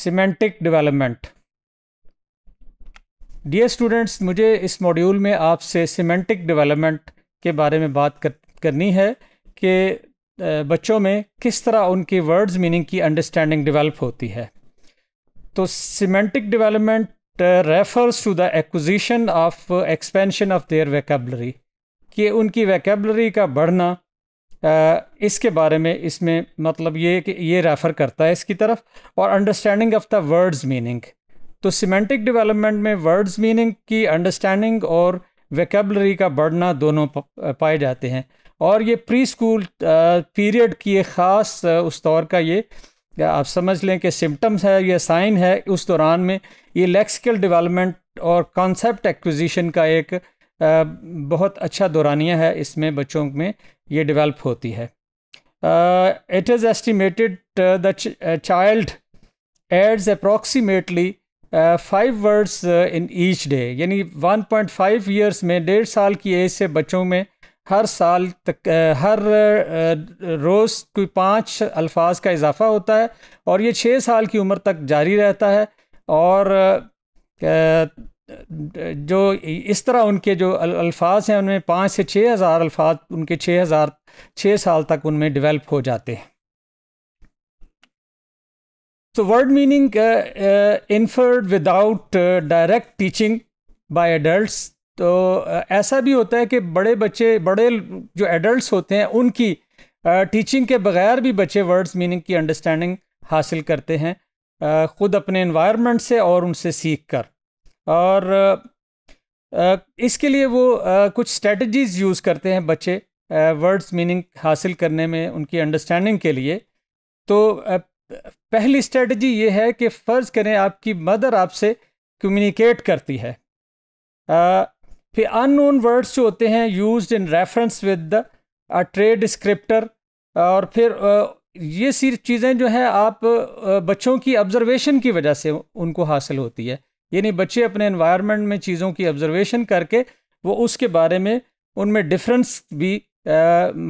semantic development dear students मुझे इस module में आपसे सिमेंटिक डेवलपमेंट के बारे में बात कर, करनी है कि बच्चों में किस तरह उनकी वर्ड्स मीनिंग की अंडरस्टैंडिंग डेवलप होती है तो semantic development refers to the acquisition of expansion of their vocabulary कि उनकी वैकेबलरी का बढ़ना इसके बारे में इसमें मतलब ये कि ये रेफ़र करता है इसकी तरफ और understanding of the words meaning तो सीमेंटिक डेवलपमेंट में वर्ड्स मीनिंग की अंडरस्टैंडिंग और वेकेबलरी का बढ़ना दोनों पाए जाते हैं और ये प्री स्कूल पीरियड की एक ख़ास उस दौर का ये आप समझ लें कि सिम्टम्स है या साइन है उस दौरान में ये लेक्सिकल डेवलपमेंट और कॉन्सेप्ट एक्विजिशन का एक बहुत अच्छा दौरानिया है इसमें बच्चों में ये डेवलप होती है it is estimated the child adds approximately five words in each day यानी 1.5 ईयर्स में डेढ़ साल की एज से बच्चों में हर साल तक हर रोज़ कोई पाँच अल्फाज का इजाफा होता है और ये छः साल की उम्र तक जारी रहता है और जो इस तरह उनके जो अल्फाज हैं उनमें पाँच से छः हज़ार अल्फाज उनके छः हज़ार छः साल तक उनमें डेवलप हो जाते हैं uh, uh, uh, तो word meaning uh, without direct teaching by adults तो ऐसा भी होता है कि बड़े बच्चे बड़े जो एडल्ट्स होते हैं उनकी टीचिंग के बगैर भी बच्चे वर्ड्स मीनिंग की अंडरस्टैंडिंग हासिल करते हैं ख़ुद अपने इन्वायरमेंट से और उनसे सीख कर और इसके लिए वो कुछ स्ट्रेटजीज़ यूज़ करते हैं बच्चे वर्ड्स मीनिंग हासिल करने में उनकी अंडरस्टैंडिंग के लिए तो पहली स्ट्रेटजी ये है कि फ़र्ज़ करें आपकी मदर आपसे कम्युनिकेट करती है फिर अननोन वर्ड्स जो होते हैं used in reference with the trade descriptor और फिर ये सी चीज़ें जो हैं आप बच्चों की ऑब्जर्वेशन की वजह से उनको हासिल होती है यानी बच्चे अपने इन्वायरमेंट में चीज़ों की ऑब्जर्वेशन करके वो उसके बारे में उनमें डिफरेंस भी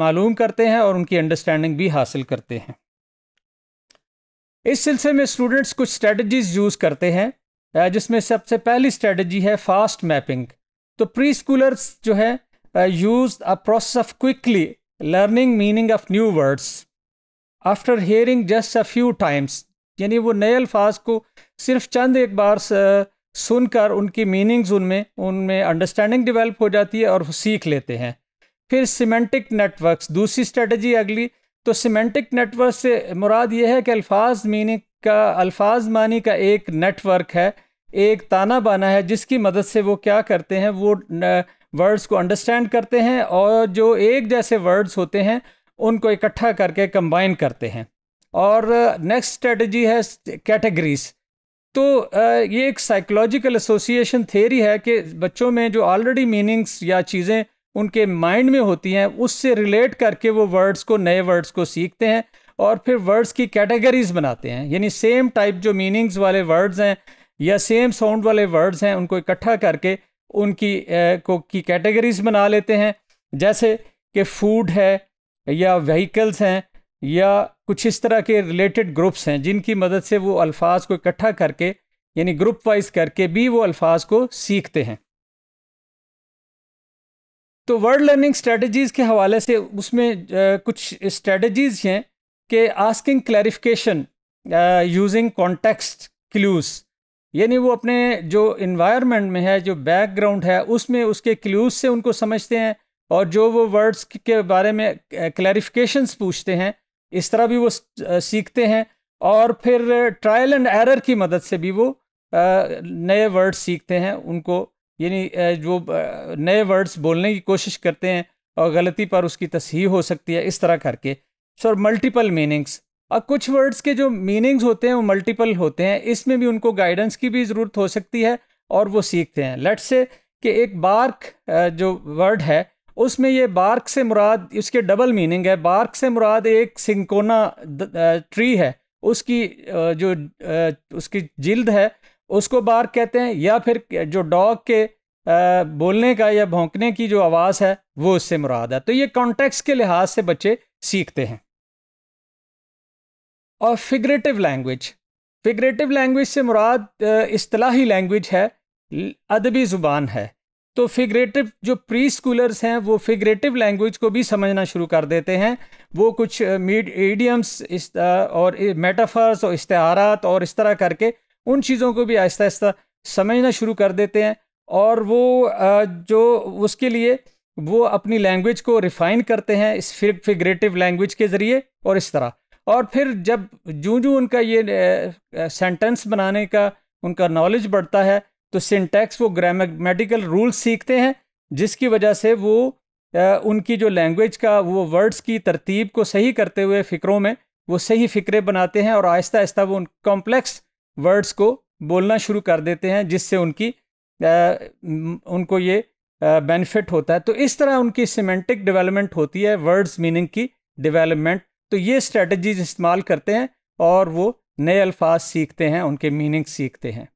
मालूम करते हैं और उनकी अंडरस्टैंडिंग भी हासिल करते हैं इस सिलसिले में स्टूडेंट्स कुछ स्ट्रेटजीज यूज़ करते हैं जिसमें सबसे पहली स्ट्रेटजी है फास्ट मैपिंग तो प्री स्कूलर्स जो है use a process of quickly learning meaning of new words after hearing just a few times यानी वो नए अल्फाज को सिर्फ चंद एक बार सुनकर उनकी मीनिंग्स उनमें उनमें अंडरस्टैंडिंग डेवलप हो जाती है और सीख लेते हैं फिर सीमेंटिक नेटवर्क्स दूसरी स्ट्रेटजी अगली तो सीमेंटिक नेटवर्क से मुराद ये है कि अल्फाज मीनिंग का अल्फाज मानी का एक नेटवर्क है एक ताना बाना है जिसकी मदद से वो क्या करते हैं वो वर्ड्स को अंडरस्टैंड करते हैं और जो एक जैसे वर्ड्स होते हैं उनको इकट्ठा करके कंबाइन करते हैं और नेक्स्ट स्ट्रेटजी है कैटेगरीज तो ये एक साइकोलॉजिकल एसोसिएशन थेरी है कि बच्चों में जो ऑलरेडी मीनिंग्स या चीज़ें उनके माइंड में होती हैं उससे रिलेट करके वो वर्ड्स को नए वर्ड्स को सीखते हैं और फिर वर्ड्स की कैटेगरीज बनाते हैं यानी सेम टाइप जो मीनिंग्स वाले वर्ड्स हैं या सेम साउंड वाले वर्ड्स हैं उनको इकट्ठा करके उनकी ए, को की कैटेगरीज बना लेते हैं जैसे कि फूड है या व्हीकल्स हैं या कुछ इस तरह के रिलेटेड ग्रुप्स हैं जिनकी मदद से वो अल्फाज को इकट्ठा करके यानी ग्रुप वाइज करके भी वो अल्फाज को सीखते हैं तो वर्ड लर्निंग स्ट्रेटजीज़ के हवाले से उसमें कुछ स्ट्रेटजीज़ हैं कि asking clarification using context clues यानी वो अपने जो इन्वायरमेंट में है जो बैकग्राउंड है उसमें उसके क्लूज़ से उनको समझते हैं और जो वो वर्ड्स के बारे में क्लैरिफिकेशंस पूछते हैं इस तरह भी वो सीखते हैं और फिर ट्रायल एंड एरर की मदद से भी वो नए वर्ड्स सीखते हैं उनको यानी जो नए वर्ड्स बोलने की कोशिश करते हैं और गलती पर उसकी तस्ही हो सकती है इस तरह करके सर मल्टीपल मीनिंग्स और कुछ वर्ड्स के जो मीनिंग्स होते हैं वो मल्टीपल होते हैं इसमें भी उनको गाइडेंस की भी ज़रूरत हो सकती है और वो सीखते हैं लेट्स से कि एक बार्क जो वर्ड है उसमें ये बार्क से मुराद इसके डबल मीनिंग है बार्क से मुराद एक सिंकोना ट्री है उसकी जो उसकी जिल्द है उसको बार्क कहते हैं या फिर जो डॉग के बोलने का या भौंकने की जो आवाज़ है वो उससे मुराद है तो ये कॉन्टेक्स के लिहाज से बच्चे सीखते हैं और फिगरेटिव लैंग्वेज फिगरेटिव लैंग्वेज से मुराद इस्तलाही लैंग्वेज है अदबी ज़ुबान है तो फिगरेटिव जो प्री स्कूलर्स हैं वो फिगरेटिव लैंग्वेज को भी समझना शुरू कर देते हैं वो कुछ मीड मीडियम्स और मेटाफर्स और इश्तारात और इस तरह करके उन चीज़ों को भी आहिस्ता आहिस्ता समझना शुरू कर देते हैं और वो जो उसके लिए वो अपनी लैंग्वेज को रिफ़ाइन करते हैं इस फिगरेटिव लैंग्वेज के ज़रिए और इस तरह और फिर जब जूँ जूँ उनका ये सेंटेंस बनाने का उनका नॉलेज बढ़ता है तो सिंटैक्स वो ग्रामेटिकल रूल सीखते हैं जिसकी वजह से वो आ, उनकी जो लैंग्वेज का वो वर्ड्स की तरतीब को सही करते हुए फ़िक्रों में वो सही फ़िक्रे बनाते हैं और आहिस्ता आहिस्ता वो उन कॉम्प्लेक्स वर्ड्स को बोलना शुरू कर देते हैं जिससे उनकी आ, उनको ये बेनिफिट होता है तो इस तरह उनकी सीमेंटिक डेवलपमेंट होती है वर्ड्स मीनिंग की डेवलपमेंट तो ये स्ट्रेटजीज इस्तेमाल करते हैं और वो नए अल्फाज सीखते हैं उनके मीनिंग सीखते हैं